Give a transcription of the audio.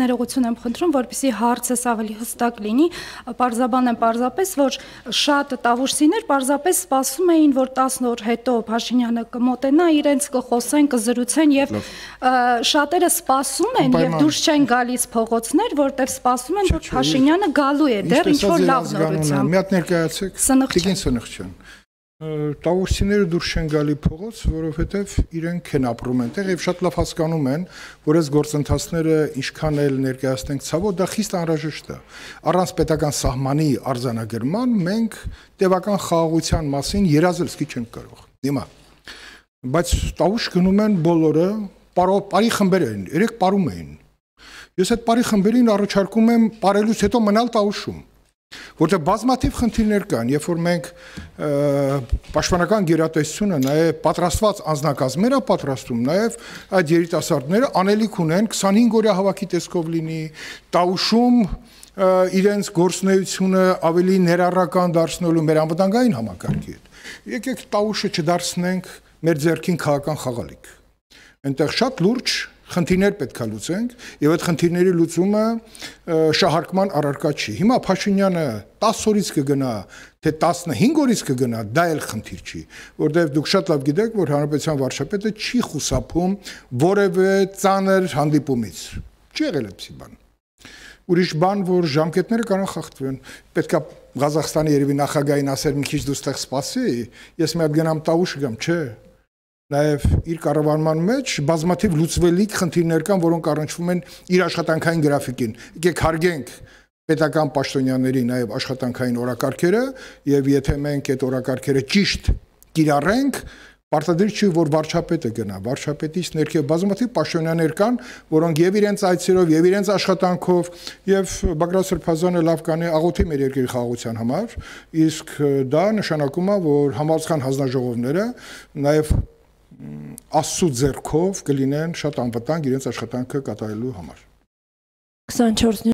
ներողություն եմ խնդրում, որպեսզի հարցս ավելի հստակ լինի, պարզաբան եմ պարզապես, որ շատ տավուշիներ պարզապես սպասում էին, որ 10 օր հետո Փաշինյանը կմոտենա, իրենց կխոսեն, կզրուցեն եւ շատերը սպասում են եւ դուրս չեն գալիս փողոցներ, որտեղ սպասում են, որ Փաշինյանը գալու է դեռ ինչ որ լավ նորություն։ Մի հատ ներկայացեք։ Տիկին Սնխչյան։ Տավուրսիները դուրս չեն գալի փողոց, որովհետև իրենք են ապրում այնտեղ եւ շատ լավ հասկանում են, որ այս գործընթացները ինչքան էլ ներկայացնենք ցավոտ, դա խիստ անհրաժեշտ է։ Առանց պետական սահմանի արձանագրման մենք տևական խաղաղության մասին երազելսկի չենք կարող։ Հիմա բայց տավուշ գնում են բոլորը, պարո բարի խմբեր են, երեք պարում էին։ Ես այդ բարի խմբերին առաջարկում եմ, պարելուց հետո մնալ տավուշում Որտե բազմաթիվ խնդիրներ կան, երբ որ մենք պաշտպանական գերատեսչությունը նաև պատրաստված անձնակազմերը պատրաստում, նաև այդ երիտասարդները անելիք ունեն 25 օրյա հավաքի տեսքով լինի, տաուշում իրենց գործնեությունը ավելի ներառական դարձնելու մեր անվտանգային համակարգի հետ։ Եկեք տաուշը չդարձնենք մեր ձեռքին քաղաքական խաղալիք։ Այնտեղ շատ լուրջ խնդիրներ պետքա լուծենք եւ այդ խնդիրների լուծումը շահարկման առարկա չի։ Հիմա Փաշինյանը 10 օրից կգնա, թե 15 օրից կգնա, դա էլ խնդիր չի, որտեղ դուք շատ լավ գիտեք, որ հանրապետության վարչապետը չի խուսափում որևէ ծանր հանդիպումից։ Չի եղել այդպիսի բան ուրիշ բան, որ ժամկետները կարող խախտվեն։ Պետքա Ղազախստանի երևի նախագահին ասել մի քիչ դուստեղ սպասի, ես մի հատ գնամ Տաուշ գամ, չէ՞ նաև իր կառավարման մեջ բազմաթիվ լուծվելիք խնդիրներ կան, որոնք առնչվում են իր աշխատանքային գրաֆիկին։ Եկեք հարգենք պետական պաշտոնյաների նաև աշխատանքային օրակարգերը եւ եթե մենք այդ օրակարգերը ճիշտ կիրառենք, Պարտադիր չի, որ վարչապետը գնա, վարչապետից ներքև բազմաթիվ պաշտոնյաներ կան, որոնք եւ իրենց այցերով, եւ իրենց աշխատանքով, եւ Բագրատ Սրբազանը լավ կանի աղոթի մեր երկրի խաղաղության համար, իսկ դա նշանակում է, որ համալսարան հանձնաժողովները նաեւ աստծո ձեռքով կլինեն շատ անվտանգ իրենց աշխատանքը կատարելու համար 24